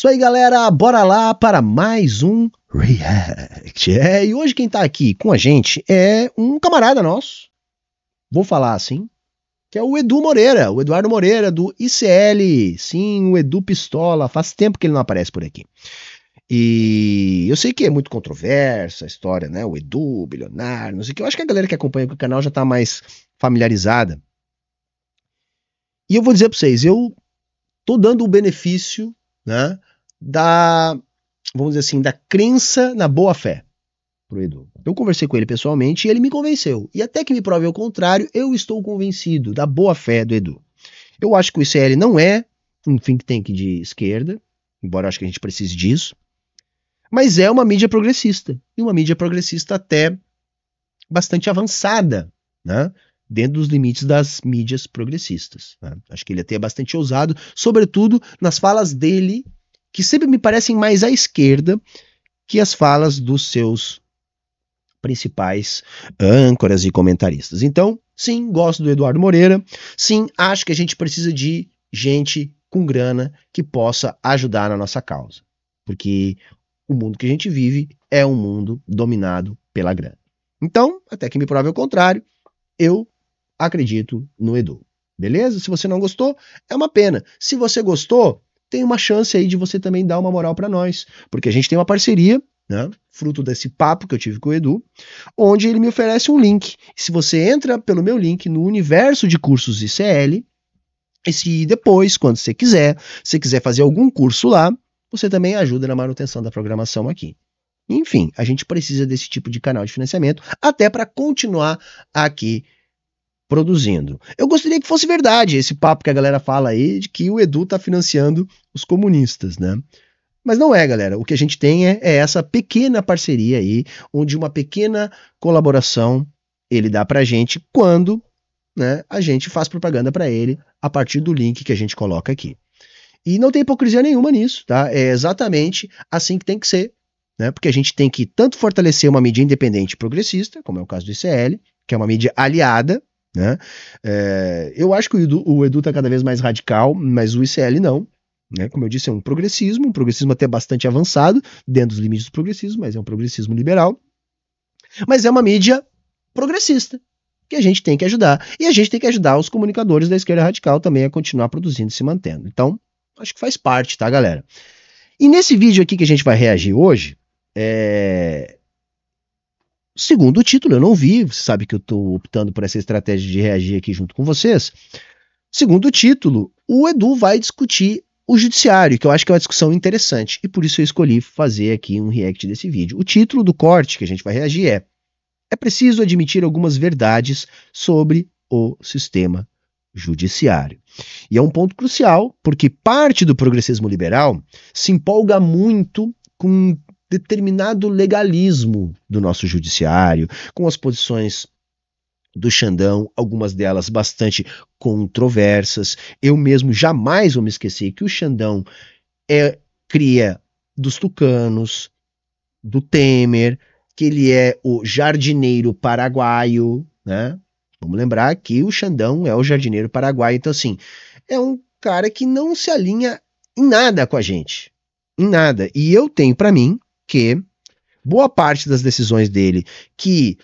Isso aí, galera, bora lá para mais um React. É, e hoje quem tá aqui com a gente é um camarada nosso. Vou falar assim, que é o Edu Moreira, o Eduardo Moreira do ICL. Sim, o Edu Pistola, faz tempo que ele não aparece por aqui. E eu sei que é muito controversa a história, né? O Edu, bilionário, não sei o que. Eu acho que a galera que acompanha o canal já tá mais familiarizada. E eu vou dizer para vocês, eu tô dando o benefício, né? da, vamos dizer assim, da crença na boa fé pro Edu. Eu conversei com ele pessoalmente e ele me convenceu. E até que me prove o contrário, eu estou convencido da boa fé do Edu. Eu acho que o ICL não é um think tank de esquerda, embora eu acho que a gente precise disso, mas é uma mídia progressista. E uma mídia progressista até bastante avançada, né? dentro dos limites das mídias progressistas. Né? Acho que ele é até é bastante ousado, sobretudo nas falas dele que sempre me parecem mais à esquerda que as falas dos seus principais âncoras e comentaristas. Então, sim, gosto do Eduardo Moreira. Sim, acho que a gente precisa de gente com grana que possa ajudar na nossa causa. Porque o mundo que a gente vive é um mundo dominado pela grana. Então, até que me prove o contrário, eu acredito no Edu. Beleza? Se você não gostou, é uma pena. Se você gostou, tem uma chance aí de você também dar uma moral para nós, porque a gente tem uma parceria, né? Fruto desse papo que eu tive com o Edu, onde ele me oferece um link. Se você entra pelo meu link no universo de cursos ICL, e se depois, quando você quiser, se quiser fazer algum curso lá, você também ajuda na manutenção da programação aqui. Enfim, a gente precisa desse tipo de canal de financiamento até para continuar aqui produzindo. Eu gostaria que fosse verdade esse papo que a galera fala aí de que o Edu tá financiando os comunistas, né? Mas não é, galera. O que a gente tem é, é essa pequena parceria aí, onde uma pequena colaboração ele dá pra gente quando né, a gente faz propaganda para ele a partir do link que a gente coloca aqui. E não tem hipocrisia nenhuma nisso, tá? É exatamente assim que tem que ser, né? Porque a gente tem que tanto fortalecer uma mídia independente progressista, como é o caso do ICL, que é uma mídia aliada né? É, eu acho que o Edu, o Edu está cada vez mais radical, mas o ICL não. Né? Como eu disse, é um progressismo, um progressismo até bastante avançado, dentro dos limites do progressismo, mas é um progressismo liberal. Mas é uma mídia progressista, que a gente tem que ajudar. E a gente tem que ajudar os comunicadores da esquerda radical também a continuar produzindo e se mantendo. Então, acho que faz parte, tá, galera? E nesse vídeo aqui que a gente vai reagir hoje, é, segundo título, eu não vi, você sabe que eu estou optando por essa estratégia de reagir aqui junto com vocês. Segundo título, o Edu vai discutir o judiciário, que eu acho que é uma discussão interessante, e por isso eu escolhi fazer aqui um react desse vídeo. O título do corte que a gente vai reagir é: É preciso admitir algumas verdades sobre o sistema judiciário. E é um ponto crucial, porque parte do progressismo liberal se empolga muito com determinado legalismo do nosso judiciário, com as posições do Xandão, algumas delas bastante controversas. Eu mesmo jamais vou me esquecer que o Xandão é cria dos tucanos, do Temer, que ele é o jardineiro paraguaio, né? Vamos lembrar que o Xandão é o jardineiro paraguaio, então assim, é um cara que não se alinha em nada com a gente, em nada. E eu tenho para mim que boa parte das decisões dele que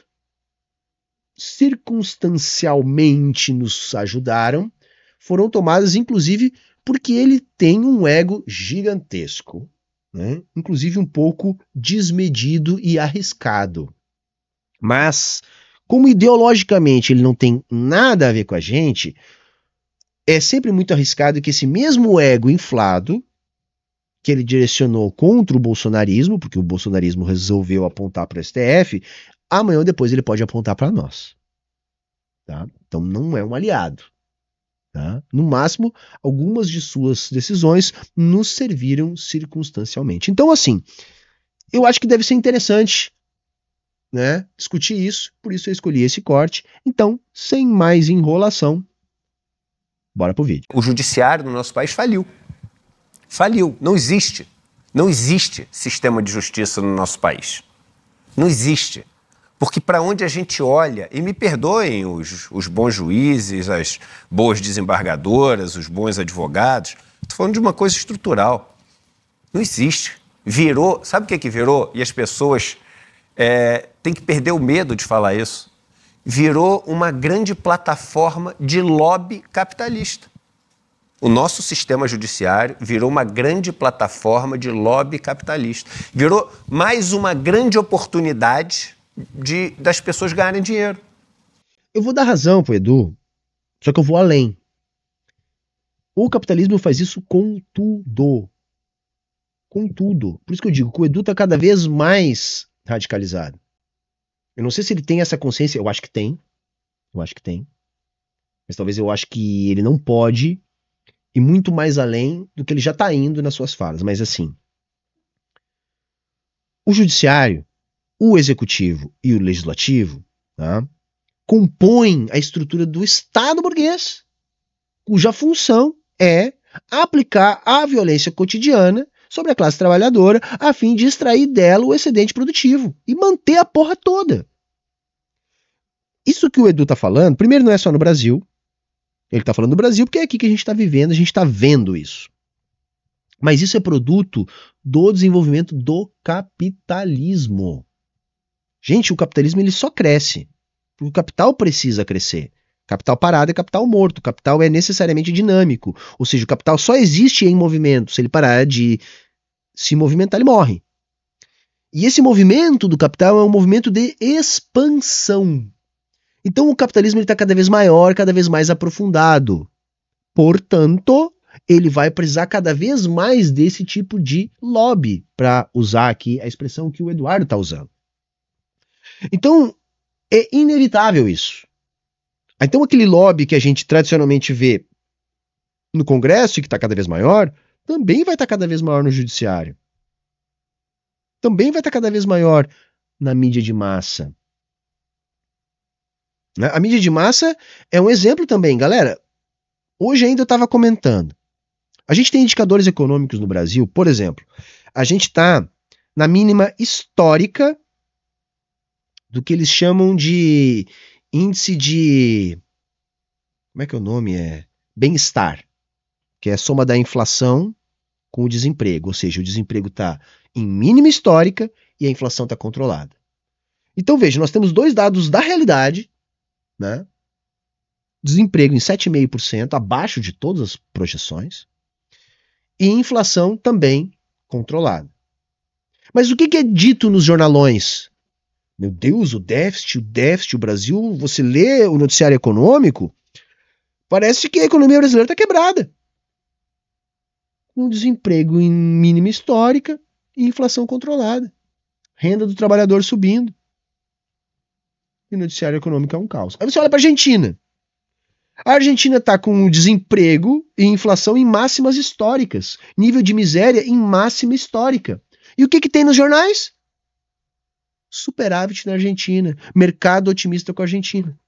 circunstancialmente nos ajudaram foram tomadas, inclusive, porque ele tem um ego gigantesco, né? inclusive um pouco desmedido e arriscado. Mas, como ideologicamente ele não tem nada a ver com a gente, é sempre muito arriscado que esse mesmo ego inflado que ele direcionou contra o bolsonarismo, porque o bolsonarismo resolveu apontar para o STF, amanhã ou depois ele pode apontar para nós. Tá? Então não é um aliado. Tá? No máximo, algumas de suas decisões nos serviram circunstancialmente. Então, assim, eu acho que deve ser interessante né, discutir isso, por isso eu escolhi esse corte. Então, sem mais enrolação, bora pro vídeo. O judiciário no nosso país faliu. Faliu. Não existe. Não existe sistema de justiça no nosso país. Não existe. Porque para onde a gente olha, e me perdoem os, os bons juízes, as boas desembargadoras, os bons advogados, estou falando de uma coisa estrutural. Não existe. Virou, sabe o que, é que virou? E as pessoas é, têm que perder o medo de falar isso. Virou uma grande plataforma de lobby capitalista. O nosso sistema judiciário virou uma grande plataforma de lobby capitalista. Virou mais uma grande oportunidade de, das pessoas ganharem dinheiro. Eu vou dar razão pro Edu, só que eu vou além. O capitalismo faz isso com tudo. Com tudo. Por isso que eu digo que o Edu está cada vez mais radicalizado. Eu não sei se ele tem essa consciência, eu acho que tem. Eu acho que tem. Mas talvez eu acho que ele não pode e muito mais além do que ele já está indo nas suas falas. Mas assim, o judiciário, o executivo e o legislativo tá, compõem a estrutura do Estado burguês, cuja função é aplicar a violência cotidiana sobre a classe trabalhadora a fim de extrair dela o excedente produtivo e manter a porra toda. Isso que o Edu tá falando, primeiro não é só no Brasil, ele está falando do Brasil porque é aqui que a gente está vivendo, a gente está vendo isso. Mas isso é produto do desenvolvimento do capitalismo. Gente, o capitalismo ele só cresce. O capital precisa crescer. Capital parado é capital morto. O capital é necessariamente dinâmico. Ou seja, o capital só existe em movimento. Se ele parar de se movimentar, ele morre. E esse movimento do capital é um movimento de expansão. Então o capitalismo está cada vez maior, cada vez mais aprofundado. Portanto, ele vai precisar cada vez mais desse tipo de lobby, para usar aqui a expressão que o Eduardo está usando. Então, é inevitável isso. Então, aquele lobby que a gente tradicionalmente vê no Congresso e que está cada vez maior, também vai estar tá cada vez maior no Judiciário. Também vai estar tá cada vez maior na mídia de massa. Né? A mídia de massa é um exemplo também, galera. Hoje ainda eu estava comentando. A gente tem indicadores econômicos no Brasil, por exemplo, a gente está na mínima histórica do que eles chamam de índice de. Como é que é o nome? É bem-estar, que é a soma da inflação com o desemprego, ou seja, o desemprego está em mínima histórica e a inflação está controlada. Então veja, nós temos dois dados da realidade né? Desemprego em 7,5%, abaixo de todas as projeções. E inflação também controlada. Mas o que, é dito nos jornalões? Meu Deus, o déficit, o déficit, o Brasil. Você lê o noticiário econômico, parece que a economia brasileira está quebrada. Um desemprego em mínima histórica e inflação controlada. Renda do trabalhador subindo e o noticiário econômico é um caos. Aí você olha para a Argentina. A Argentina está com desemprego e inflação em máximas históricas, nível de miséria em máxima histórica. E o que, que tem nos jornais? Superávit na Argentina, mercado otimista com a Argentina.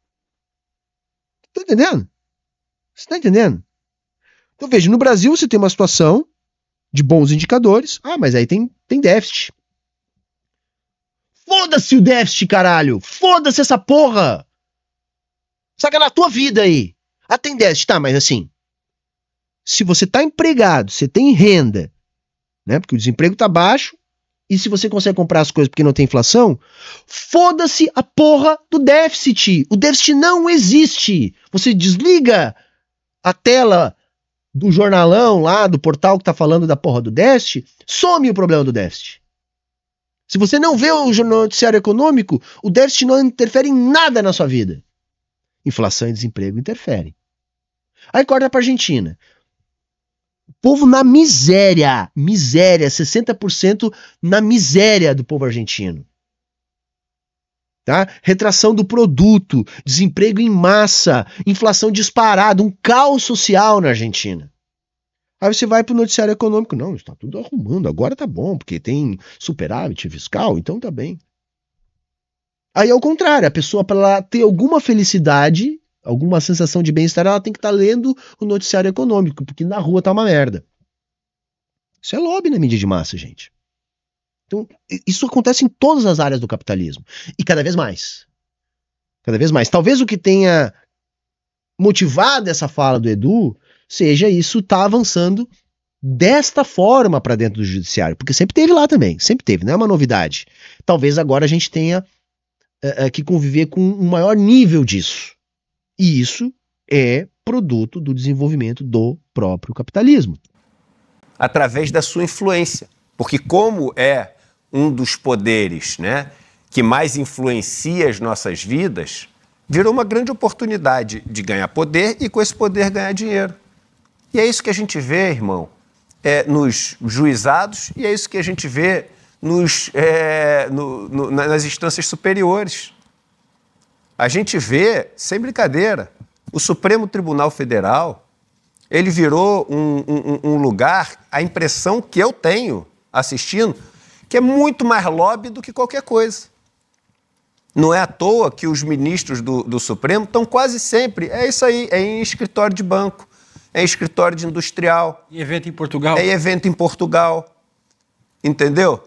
Tá entendendo? Você tá entendendo? Então veja, no Brasil você tem uma situação de bons indicadores, ah, mas aí tem, tem déficit. Foda-se o déficit, caralho! Foda-se essa porra! Saca na tua vida aí. Ah, tem déficit, tá, mas assim. Se você tá empregado, você tem renda, né? Porque o desemprego tá baixo, e se você consegue comprar as coisas porque não tem inflação, foda-se a porra do déficit. O déficit não existe. Você desliga a tela do jornalão lá, do portal que tá falando da porra do déficit, some o problema do déficit. Se você não vê o noticiário econômico, o déficit não interfere em nada na sua vida. Inflação e desemprego interferem. Aí corta para Argentina. O povo na miséria, miséria, 60% na miséria do povo argentino. Tá? Retração do produto, desemprego em massa, inflação disparada, um caos social na Argentina. Aí você vai para o noticiário econômico, não, está tudo arrumando, agora tá bom, porque tem superávit fiscal, então tá bem. Aí ao é contrário, a pessoa para ter alguma felicidade, alguma sensação de bem-estar, ela tem que estar tá lendo o noticiário econômico, porque na rua tá uma merda. Isso é lobby na mídia de massa, gente. Então, isso acontece em todas as áreas do capitalismo e cada vez mais. Cada vez mais. Talvez o que tenha motivado essa fala do Edu seja isso está avançando desta forma para dentro do judiciário, porque sempre teve lá também, sempre teve, não é uma novidade. Talvez agora a gente tenha eh, eh, que conviver com um maior nível disso. E isso é produto do desenvolvimento do próprio capitalismo. Através da sua influência, porque como é um dos poderes, né, que mais influencia as nossas vidas, virou uma grande oportunidade de ganhar poder e com esse poder ganhar dinheiro. E é isso que a gente vê, irmão, é, nos juizados e é isso que a gente vê nos, é, no, no, nas instâncias superiores. A gente vê, sem brincadeira, o Supremo Tribunal Federal, ele virou um, um, um lugar, a impressão que eu tenho assistindo, que é muito mais lobby do que qualquer coisa. Não é à toa que os ministros do, do Supremo estão quase sempre, é isso aí, é em escritório de banco é escritório de industrial. E evento em Portugal? É evento em Portugal. Entendeu?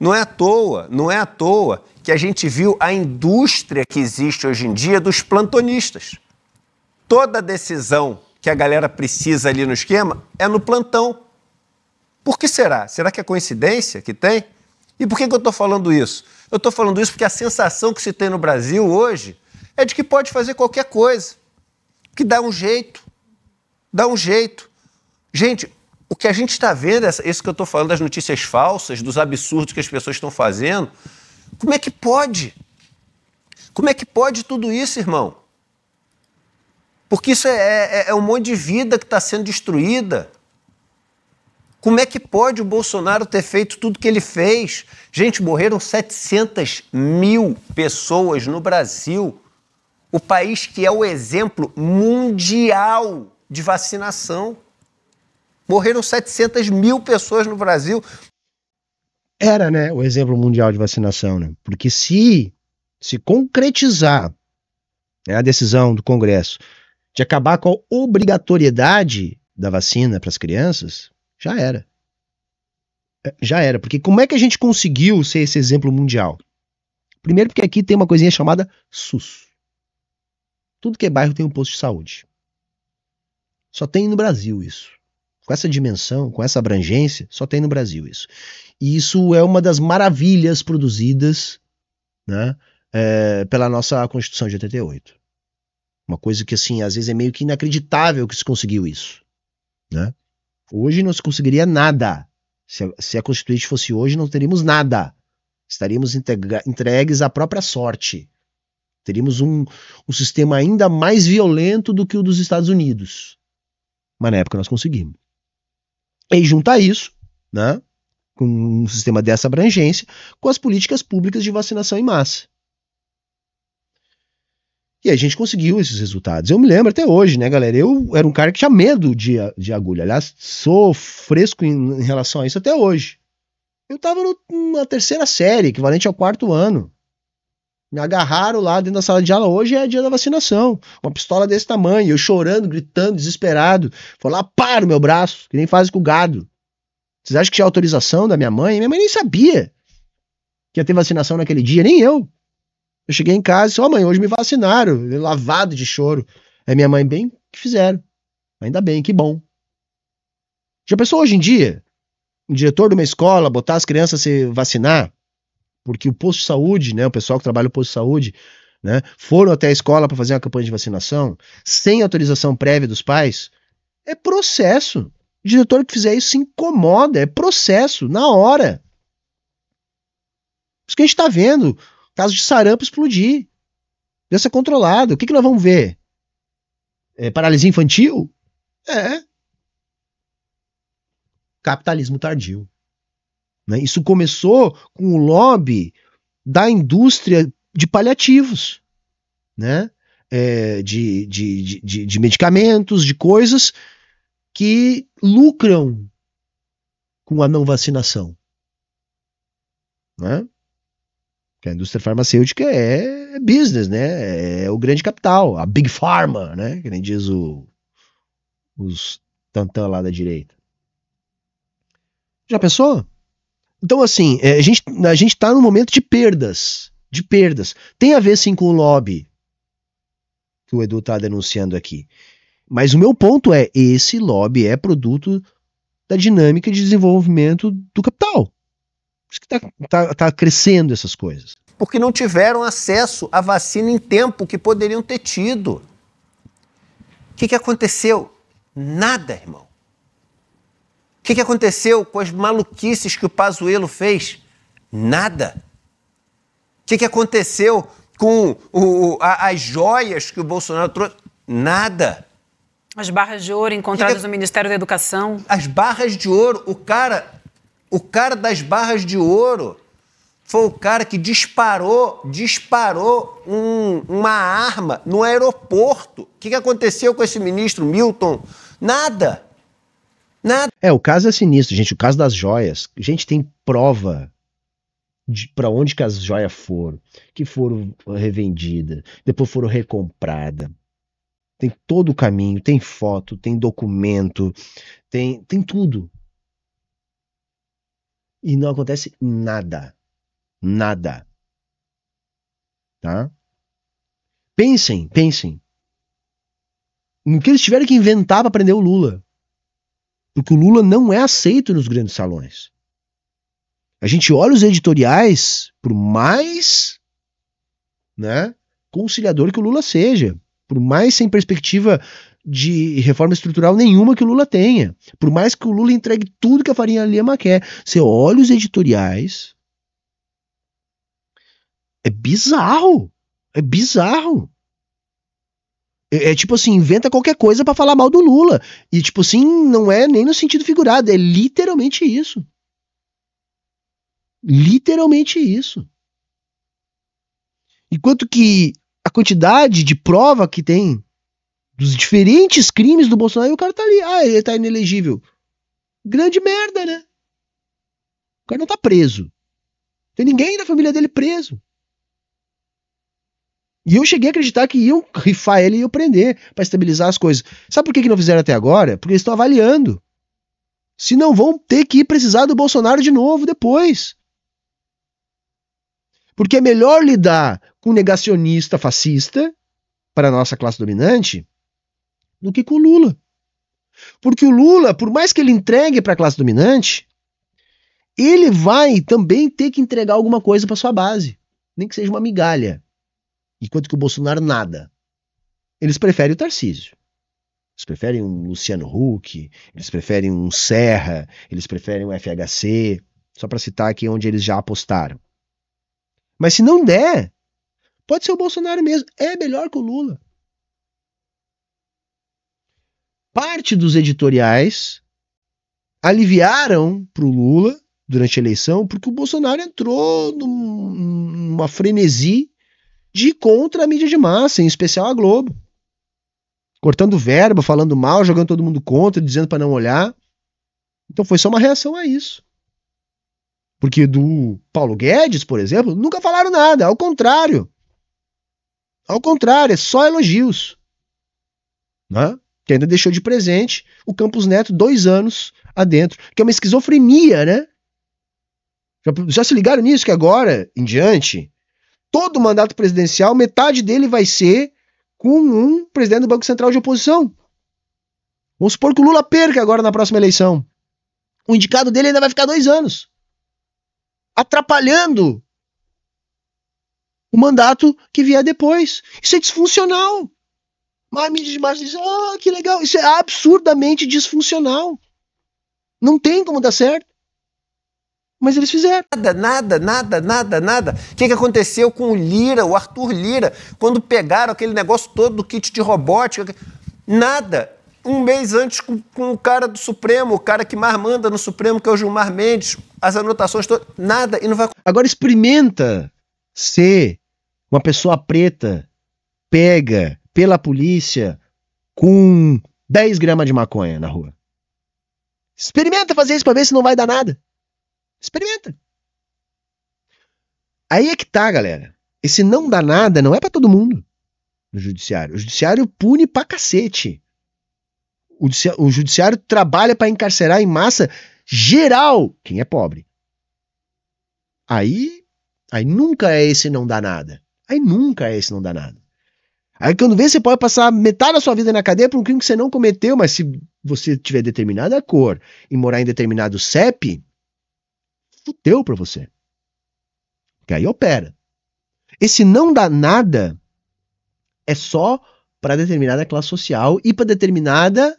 Não é à toa, não é à toa que a gente viu a indústria que existe hoje em dia dos plantonistas. Toda decisão que a galera precisa ali no esquema é no plantão. Por que será? Será que é coincidência que tem? E por que, que eu estou falando isso? Eu estou falando isso porque a sensação que se tem no Brasil hoje é de que pode fazer qualquer coisa, que dá um jeito. Dá um jeito. Gente, o que a gente está vendo, isso que eu estou falando das notícias falsas, dos absurdos que as pessoas estão fazendo, como é que pode? Como é que pode tudo isso, irmão? Porque isso é, é, é, é um monte de vida que está sendo destruída. Como é que pode o Bolsonaro ter feito tudo que ele fez? Gente, morreram 700 mil pessoas no Brasil, o país que é o exemplo mundial de vacinação. Morreram 700 mil pessoas no Brasil. Era, né, o exemplo mundial de vacinação, né? Porque se se concretizar né, a decisão do Congresso de acabar com a obrigatoriedade da vacina para as crianças, já era. É, já era. Porque como é que a gente conseguiu ser esse exemplo mundial? Primeiro, porque aqui tem uma coisinha chamada SUS. Tudo que é bairro tem um posto de saúde. Só tem no Brasil isso. Com essa dimensão, com essa abrangência, só tem no Brasil isso. E isso é uma das maravilhas produzidas né, é, pela nossa Constituição de 88. Uma coisa que, assim, às vezes é meio que inacreditável que se conseguiu isso. Né? Hoje não se conseguiria nada. Se a, se a Constituinte fosse hoje, não teríamos nada. Estaríamos entregues à própria sorte. Teríamos um, um sistema ainda mais violento do que o dos Estados Unidos mas na época nós conseguimos. E juntar isso, né, com um sistema dessa abrangência, com as políticas públicas de vacinação em massa. E a gente conseguiu esses resultados. Eu me lembro até hoje, né, galera? Eu era um cara que tinha medo de, de agulha. Aliás, sou fresco em, em relação a isso até hoje. Eu tava no, na terceira série, equivalente ao quarto ano. Me agarraram lá dentro da sala de aula. Hoje é dia da vacinação. Uma pistola desse tamanho, eu chorando, gritando, desesperado. Foi lá, para o meu braço, que nem faz com o gado. Vocês acham que tinha autorização da minha mãe? Minha mãe nem sabia que ia ter vacinação naquele dia, nem eu. Eu cheguei em casa e disse: Ó, oh, mãe, hoje me vacinaram, lavado de choro. É minha mãe, bem que fizeram. Ainda bem, que bom. Já pensou hoje em dia? Um diretor de uma escola botar as crianças a se vacinar? porque o posto de saúde, né, o pessoal que trabalha no posto de saúde, né, foram até a escola para fazer uma campanha de vacinação sem autorização prévia dos pais, é processo. O diretor que fizer isso se incomoda, é processo, na hora. Isso que a gente está vendo. Caso de sarampo explodir. Doença controlado. O que, que nós vamos ver? É, paralisia infantil? É. Capitalismo tardio. Né? Isso começou com o lobby da indústria de paliativos, né? É, de, de, de, de medicamentos, de coisas que lucram com a não vacinação. Né? a indústria farmacêutica é business, né? É o grande capital, a Big Pharma, né? Que nem diz o, os tantã lá da direita. Já pensou? Então, assim, é, a gente a está num momento de perdas. De perdas. Tem a ver, sim, com o lobby que o Edu está denunciando aqui. Mas o meu ponto é: esse lobby é produto da dinâmica de desenvolvimento do capital. Por isso que está tá, tá crescendo essas coisas. Porque não tiveram acesso à vacina em tempo que poderiam ter tido. O que, que aconteceu? Nada, irmão que, que aconteceu com as maluquices que o Pazuello fez? Nada. O que, que aconteceu com o, a, as joias que o Bolsonaro trouxe? Nada. As barras de ouro encontradas que que... no Ministério da Educação. As barras de ouro, o cara, o cara das barras de ouro foi o cara que disparou, disparou um, uma arma no aeroporto. O que, que aconteceu com esse ministro Milton? Nada. Nada. É, o caso é sinistro, gente. O caso das joias. A gente tem prova de para onde que as joias foram, que foram revendidas, depois foram recompradas. Tem todo o caminho, tem foto, tem documento, tem, tem tudo. E não acontece nada. Nada. Tá? Pensem, pensem. No que eles tiveram que inventar para prender o Lula porque o Lula não é aceito nos grandes salões. A gente olha os editoriais, por mais né, conciliador que o Lula seja, por mais sem perspectiva de reforma estrutural nenhuma que o Lula tenha, por mais que o Lula entregue tudo que a Farinha Lima quer, você olha os editoriais, é bizarro, é bizarro. É, é, tipo assim, inventa qualquer coisa para falar mal do Lula. E tipo assim, não é nem no sentido figurado, é literalmente isso. Literalmente isso. Enquanto que a quantidade de prova que tem dos diferentes crimes do Bolsonaro, e o cara tá ali, ah, ele tá inelegível. Grande merda, né? O cara não tá preso. Tem ninguém da família dele preso. E eu cheguei a acreditar que iam rifar ele e iam prender para estabilizar as coisas. Sabe por que, que não fizeram até agora? Porque eles estão avaliando. Se não vão ter que precisar do Bolsonaro de novo depois. Porque é melhor lidar com negacionista fascista para a nossa classe dominante do que com o Lula. Porque o Lula, por mais que ele entregue para a classe dominante, ele vai também ter que entregar alguma coisa para sua base, nem que seja uma migalha enquanto que o Bolsonaro nada. Eles preferem o Tarcísio. Eles preferem um Luciano Huck, eles preferem um Serra, eles preferem um FHC, só para citar aqui onde eles já apostaram. Mas se não der, pode ser o Bolsonaro mesmo. É melhor que o Lula. Parte dos editoriais aliviaram para o Lula durante a eleição porque o Bolsonaro entrou num, numa frenesi de ir contra a mídia de massa, em especial a Globo. Cortando verba, falando mal, jogando todo mundo contra, dizendo para não olhar. Então foi só uma reação a isso. Porque do Paulo Guedes, por exemplo, nunca falaram nada, ao contrário. Ao contrário, é só elogios. Né? Que ainda deixou de presente o Campos Neto dois anos adentro, que é uma esquizofrenia, né? Já, já se ligaram nisso que agora, em diante, todo o mandato presidencial, metade dele vai ser com um presidente do Banco Central de oposição. Vamos supor que o Lula perca agora na próxima eleição. O indicado dele ainda vai ficar dois anos. Atrapalhando o mandato que vier depois. Isso é disfuncional. Mas me diz, ah, que legal. Isso é absurdamente disfuncional. Não tem como dar certo. Mas eles fizeram. Nada, nada, nada, nada, nada. O que, que aconteceu com o Lira, o Arthur Lira, quando pegaram aquele negócio todo do kit de robótica? Nada. Um mês antes, com, com o cara do Supremo, o cara que mais manda no Supremo, que é o Gilmar Mendes, as anotações todas, nada, e não vai. Agora experimenta ser uma pessoa preta pega pela polícia com 10 gramas de maconha na rua. Experimenta fazer isso pra ver se não vai dar nada. Experimenta. Aí é que tá, galera. Esse não dá nada não é para todo mundo no judiciário. O judiciário pune pra cacete. O, o judiciário trabalha para encarcerar em massa geral quem é pobre. Aí, aí nunca é esse não dá nada. Aí nunca é esse não dá nada. Aí quando vê, você pode passar metade da sua vida na cadeia por um crime que você não cometeu, mas se você tiver determinada cor e morar em determinado CEP, fudeu para você. Que aí opera. Esse não dá nada é só para determinada classe social e para determinada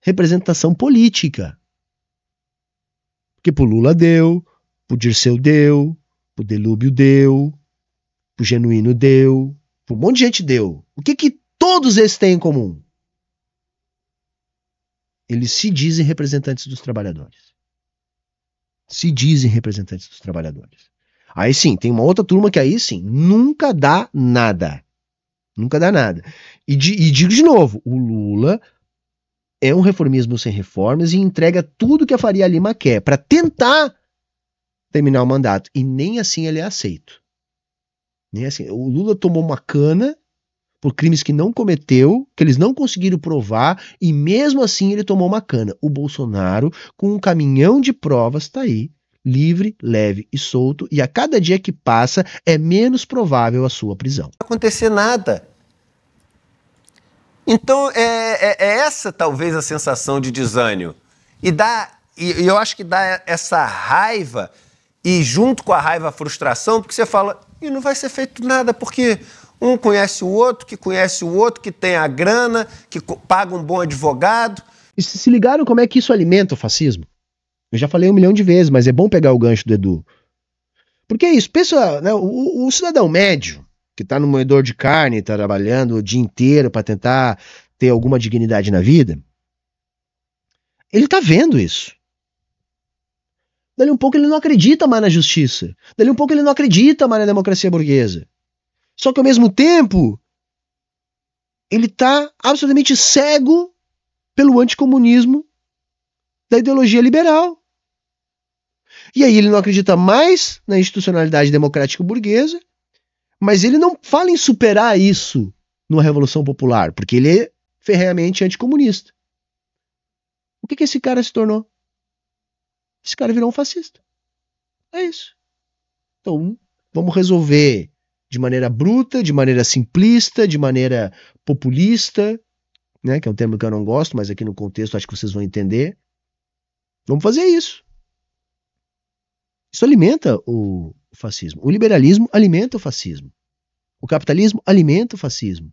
representação política. Porque pro Lula deu, pro Dirceu deu, pro Delúbio deu, pro Genuíno deu, pro um monte de gente deu. O que que todos esses têm em comum? Eles se dizem representantes dos trabalhadores se dizem representantes dos trabalhadores. Aí sim, tem uma outra turma que aí sim, nunca dá nada. Nunca dá nada. E, de, e digo de novo, o Lula é um reformismo sem reformas e entrega tudo que a Faria Lima quer para tentar terminar o mandato. E nem assim ele é aceito. Nem assim. O Lula tomou uma cana por crimes que não cometeu, que eles não conseguiram provar, e mesmo assim ele tomou uma cana. O Bolsonaro, com um caminhão de provas, está aí, livre, leve e solto, e a cada dia que passa é menos provável a sua prisão. Não vai acontecer nada. Então é, é, é essa talvez a sensação de desânimo. E dá, e, e eu acho que dá essa raiva, e junto com a raiva a frustração, porque você fala, e não vai ser feito nada, porque um conhece o outro, que conhece o outro, que tem a grana, que paga um bom advogado. E se ligaram como é que isso alimenta o fascismo? Eu já falei um milhão de vezes, mas é bom pegar o gancho do Edu. Porque é isso, pensa, né, o, o cidadão médio, que está no moedor de carne, tá trabalhando o dia inteiro para tentar ter alguma dignidade na vida, ele está vendo isso. Dali um pouco ele não acredita mais na justiça. Dali um pouco ele não acredita mais na democracia burguesa. Só que ao mesmo tempo, ele está absolutamente cego pelo anticomunismo da ideologia liberal. E aí ele não acredita mais na institucionalidade democrática burguesa, mas ele não fala em superar isso numa revolução popular, porque ele é ferreamente anticomunista. O que, que esse cara se tornou? Esse cara virou um fascista. É isso. Então, vamos resolver de maneira bruta, de maneira simplista, de maneira populista, né, que é um termo que eu não gosto, mas aqui no contexto acho que vocês vão entender. Vamos fazer isso. Isso alimenta o fascismo. O liberalismo alimenta o fascismo. O capitalismo alimenta o fascismo.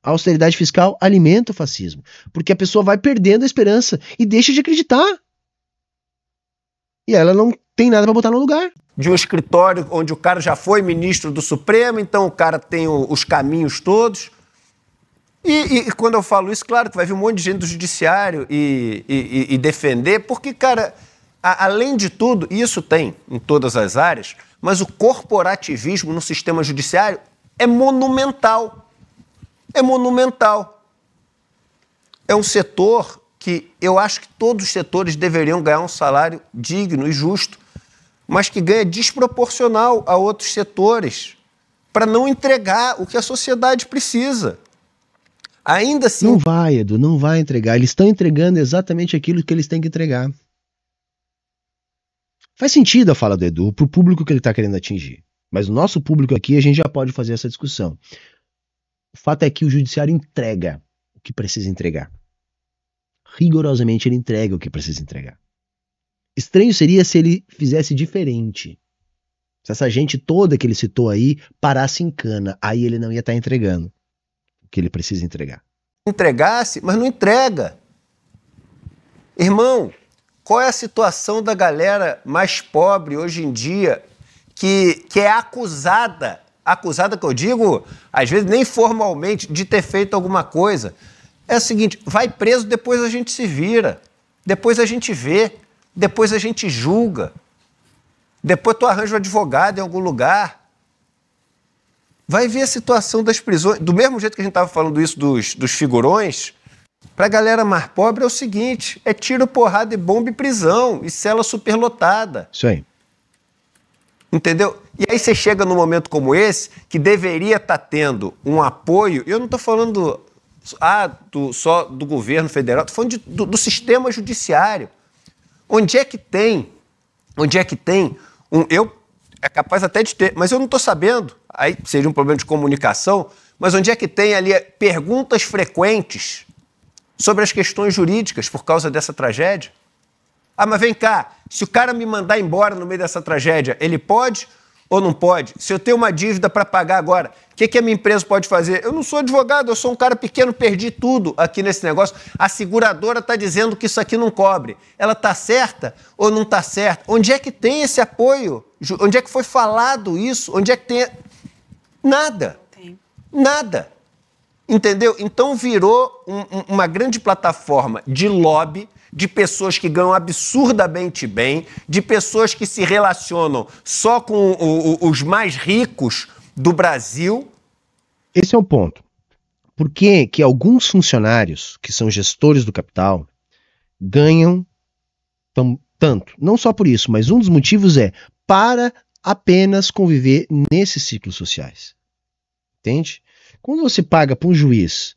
A austeridade fiscal alimenta o fascismo, porque a pessoa vai perdendo a esperança e deixa de acreditar. E ela não tem nada para botar no lugar. De um escritório onde o cara já foi ministro do Supremo, então o cara tem o, os caminhos todos. E, e, e, quando eu falo isso, claro que vai vir um monte de gente do judiciário e, e, e defender, porque, cara, a, além de tudo, isso tem em todas as áreas, mas o corporativismo no sistema judiciário é monumental. É monumental. É um setor que eu acho que todos os setores deveriam ganhar um salário digno e justo, mas que ganha desproporcional a outros setores para não entregar o que a sociedade precisa. Ainda assim. Não vai, Edu, não vai entregar. Eles estão entregando exatamente aquilo que eles têm que entregar. Faz sentido a fala do Edu para o público que ele está querendo atingir. Mas o nosso público aqui, a gente já pode fazer essa discussão. O fato é que o judiciário entrega o que precisa entregar. Rigorosamente ele entrega o que precisa entregar. Estranho seria se ele fizesse diferente. Se essa gente toda que ele citou aí parasse em cana, aí ele não ia estar tá entregando o que ele precisa entregar. Entregasse, mas não entrega. Irmão, qual é a situação da galera mais pobre hoje em dia que, que é acusada, acusada que eu digo, às vezes nem formalmente, de ter feito alguma coisa? É o seguinte, vai preso, depois a gente se vira, depois a gente vê. Depois a gente julga. Depois tu arranja um advogado em algum lugar. Vai ver a situação das prisões. Do mesmo jeito que a gente estava falando isso dos, dos figurões, para a galera mais pobre é o seguinte: é tiro, porrada e bomba e prisão, e cela superlotada. Isso aí. Entendeu? E aí você chega num momento como esse, que deveria estar tá tendo um apoio, eu não estou falando ah, do, só do governo federal, estou falando de, do, do sistema judiciário. Onde é que tem? Onde é que tem um. Eu é capaz até de ter, mas eu não estou sabendo. Aí seria um problema de comunicação. Mas onde é que tem ali perguntas frequentes sobre as questões jurídicas por causa dessa tragédia? Ah, mas vem cá, se o cara me mandar embora no meio dessa tragédia, ele pode? ou não pode? Se eu tenho uma dívida para pagar agora, o que, que a minha empresa pode fazer? Eu não sou advogado, eu sou um cara pequeno, perdi tudo aqui nesse negócio. A seguradora está dizendo que isso aqui não cobre. Ela está certa ou não está certa? Onde é que tem esse apoio? Onde é que foi falado isso? Onde é que tem. Nada. Tem. Nada. Entendeu? Então virou um, um, uma grande plataforma de lobby de pessoas que ganham absurdamente bem, de pessoas que se relacionam só com o, o, os mais ricos do Brasil. Esse é o ponto. Por que, que alguns funcionários que são gestores do capital ganham tanto? Não só por isso, mas um dos motivos é para apenas conviver nesses ciclos sociais. Entende? Quando você paga para um juiz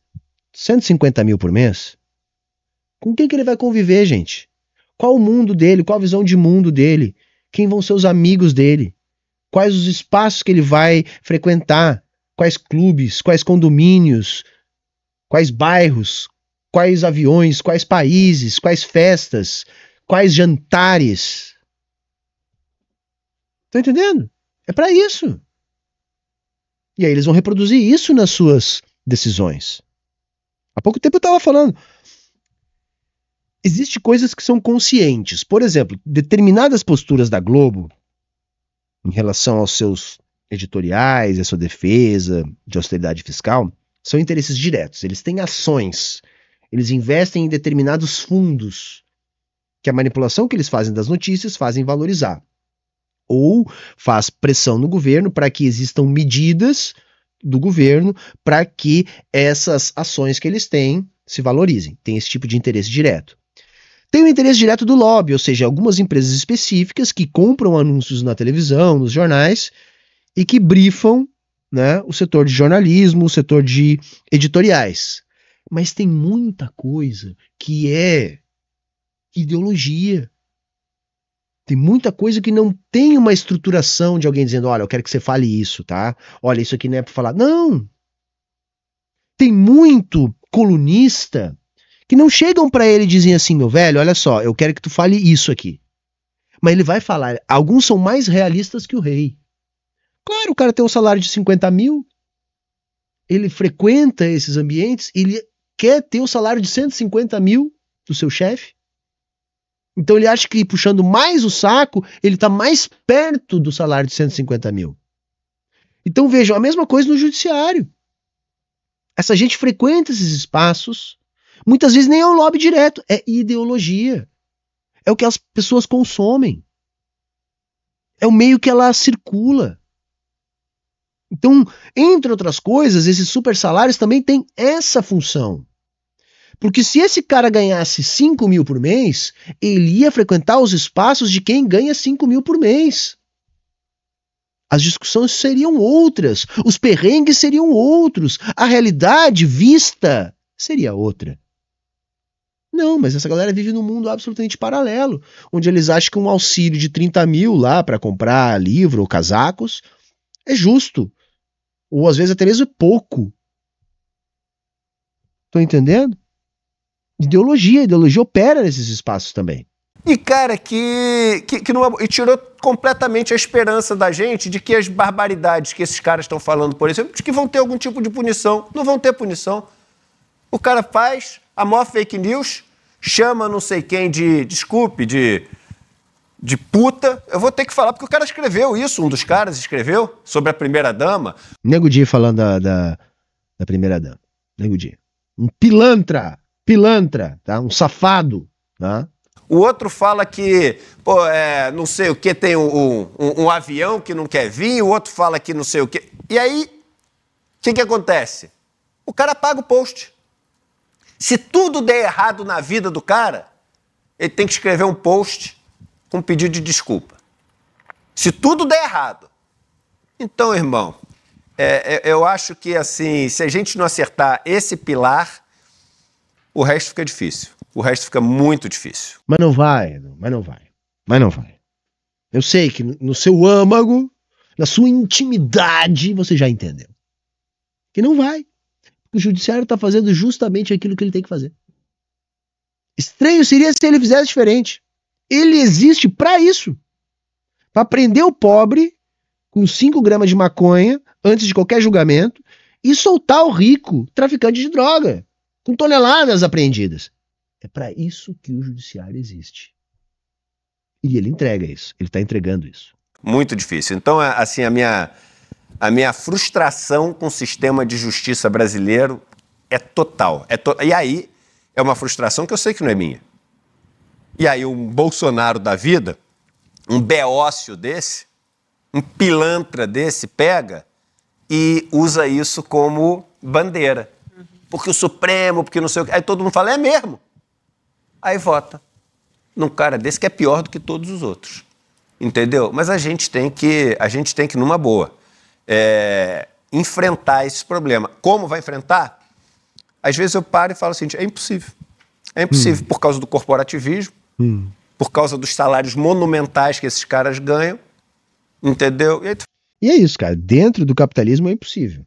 150 mil por mês, com quem que ele vai conviver, gente? Qual o mundo dele? Qual a visão de mundo dele? Quem vão ser os amigos dele? Quais os espaços que ele vai frequentar? Quais clubes? Quais condomínios? Quais bairros? Quais aviões? Quais países? Quais festas? Quais jantares? Tá entendendo? É para isso. E aí eles vão reproduzir isso nas suas decisões. Há pouco tempo eu estava falando, Existem coisas que são conscientes. Por exemplo, determinadas posturas da Globo em relação aos seus editoriais, a sua defesa de austeridade fiscal, são interesses diretos. Eles têm ações, eles investem em determinados fundos que a manipulação que eles fazem das notícias fazem valorizar. Ou faz pressão no governo para que existam medidas do governo para que essas ações que eles têm se valorizem. Tem esse tipo de interesse direto. Tem o interesse direto do lobby, ou seja, algumas empresas específicas que compram anúncios na televisão, nos jornais e que brifam né, o setor de jornalismo, o setor de editoriais. Mas tem muita coisa que é ideologia. Tem muita coisa que não tem uma estruturação de alguém dizendo: olha, eu quero que você fale isso, tá? Olha, isso aqui não é para falar. Não! Tem muito colunista que não chegam para ele e dizem assim, meu velho, olha só, eu quero que tu fale isso aqui. Mas ele vai falar, alguns são mais realistas que o rei. Claro, o cara tem um salário de 50 mil, ele frequenta esses ambientes, ele quer ter o um salário de 150 mil do seu chefe. Então ele acha que puxando mais o saco, ele está mais perto do salário de 150 mil. Então vejam, a mesma coisa no judiciário. Essa gente frequenta esses espaços, Muitas vezes nem é um lobby direto, é ideologia. É o que as pessoas consomem. É o meio que ela circula. Então, entre outras coisas, esses super salários também têm essa função. Porque se esse cara ganhasse 5 mil por mês, ele ia frequentar os espaços de quem ganha 5 mil por mês. As discussões seriam outras, os perrengues seriam outros, a realidade vista seria outra. Não, mas essa galera vive num mundo absolutamente paralelo, onde eles acham que um auxílio de 30 mil lá para comprar livro ou casacos é justo. Ou às vezes até mesmo pouco. Tô entendendo? Ideologia, ideologia opera nesses espaços também. E, cara, que, que, que não, é e tirou completamente a esperança da gente de que as barbaridades que esses caras estão falando, por exemplo, de que vão ter algum tipo de punição. Não vão ter punição. O cara faz, a maior fake news chama não sei quem de, desculpe, de, de puta. Eu vou ter que falar, porque o cara escreveu isso, um dos caras escreveu sobre a primeira-dama. Nego Di falando da, da, da primeira-dama. Nego Di. Um pilantra, pilantra, tá? Um safado, tá? O outro fala que, pô, é, não sei o que, tem um, um, um, avião que não quer vir, o outro fala que não sei o que. E aí, o que, que acontece? O cara paga o post. Se tudo der errado na vida do cara, ele tem que escrever um post com um pedido de desculpa. Se tudo der errado. Então, irmão, é, é eu acho que assim, se a gente não acertar esse pilar, o resto fica difícil. O resto fica muito difícil. Mas não vai, mas não vai. Mas não vai. Eu sei que no seu âmago, na sua intimidade, você já entendeu. Que não vai. O judiciário está fazendo justamente aquilo que ele tem que fazer. Estranho seria se ele fizesse diferente. Ele existe para isso para prender o pobre com 5 gramas de maconha antes de qualquer julgamento e soltar o rico traficante de droga com toneladas apreendidas. É para isso que o judiciário existe. E ele entrega isso, ele está entregando isso. Muito difícil. Então, é, assim, a minha a minha frustração com o sistema de justiça brasileiro é total. É to... E aí é uma frustração que eu sei que não é minha. E aí um Bolsonaro da vida, um beócio desse, um pilantra desse pega e usa isso como bandeira. Porque o Supremo, porque não sei o que. Aí todo mundo fala, é mesmo. Aí vota num cara desse que é pior do que todos os outros. Entendeu? Mas a gente tem que, a gente tem que numa boa é, enfrentar esse problema. Como vai enfrentar? Às vezes eu paro e falo assim: é impossível. É impossível hum. por causa do corporativismo, hum. por causa dos salários monumentais que esses caras ganham, entendeu? E, tu... e é isso, cara. Dentro do capitalismo é impossível.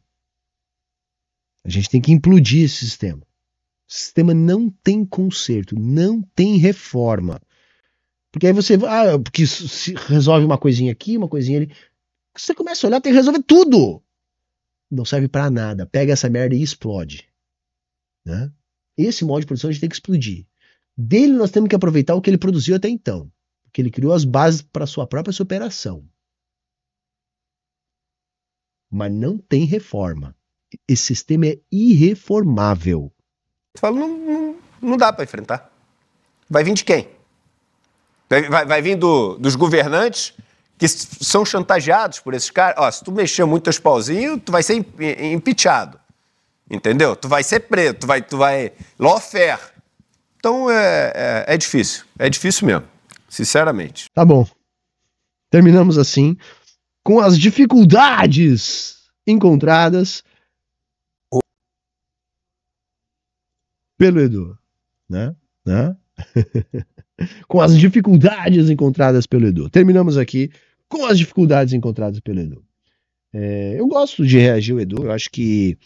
A gente tem que implodir esse sistema. O sistema não tem conserto, não tem reforma. Porque aí você ah, porque se resolve uma coisinha aqui, uma coisinha ali. Você começa a olhar, tem que resolver tudo. Não serve para nada. Pega essa merda e explode. Né? Esse modo de produção a gente tem que explodir. Dele nós temos que aproveitar o que ele produziu até então, porque ele criou as bases para sua própria superação. Mas não tem reforma. Esse sistema é irreformável. falo, não, não, não dá para enfrentar. Vai vir de quem? Vai, vai, vai vir do, dos governantes que são chantageados por esses caras. Ó, se tu mexer muito os pauzinhos, tu vai ser impeachado. Entendeu? Tu vai ser preto, tu vai, tu vai lawfare. Então é, é, é difícil, é difícil mesmo, sinceramente. Tá bom. Terminamos assim com as dificuldades encontradas pelo Edu, né? né? com as dificuldades encontradas pelo Edu. Terminamos aqui com as dificuldades encontradas pelo Edu. É, eu gosto de reagir o Edu, eu acho que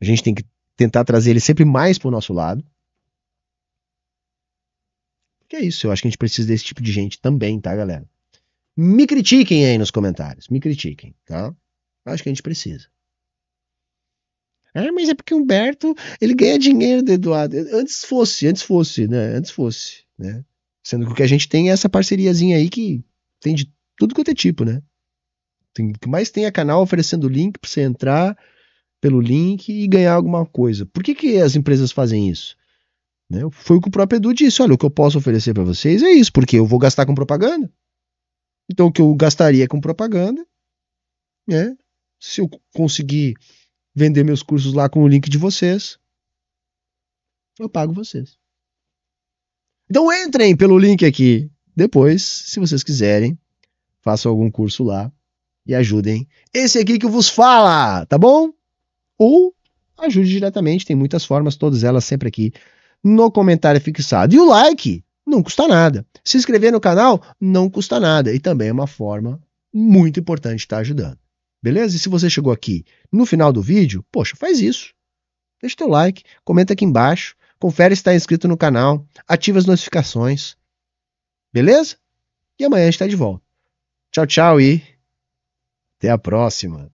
a gente tem que tentar trazer ele sempre mais para o nosso lado. Que é isso, eu acho que a gente precisa desse tipo de gente também, tá, galera? Me critiquem aí nos comentários, me critiquem, tá? Acho que a gente precisa. Ah, mas é porque Humberto, ele ganha dinheiro do Eduardo. Antes fosse, antes fosse, né? Antes fosse, né? Sendo que o que a gente tem é essa parceriazinha aí que tem de tudo quanto é tipo, né? Tem, o que mais tem é canal oferecendo link para você entrar pelo link e ganhar alguma coisa. Por que, que as empresas fazem isso? Né? Foi o que o próprio Edu disse: olha, o que eu posso oferecer para vocês é isso, porque eu vou gastar com propaganda. Então, o que eu gastaria com propaganda, né? se eu conseguir vender meus cursos lá com o link de vocês, eu pago vocês. Então entrem pelo link aqui. Depois, se vocês quiserem, façam algum curso lá e ajudem esse aqui que vos fala, tá bom? Ou ajude diretamente, tem muitas formas, todas elas sempre aqui no comentário fixado. E o like não custa nada. Se inscrever no canal não custa nada e também é uma forma muito importante de estar tá ajudando. Beleza? E se você chegou aqui no final do vídeo, poxa, faz isso. Deixa teu like, comenta aqui embaixo, confere se está inscrito no canal, ativa as notificações. Beleza? E amanhã a gente está de volta. Tchau, tchau e até a próxima.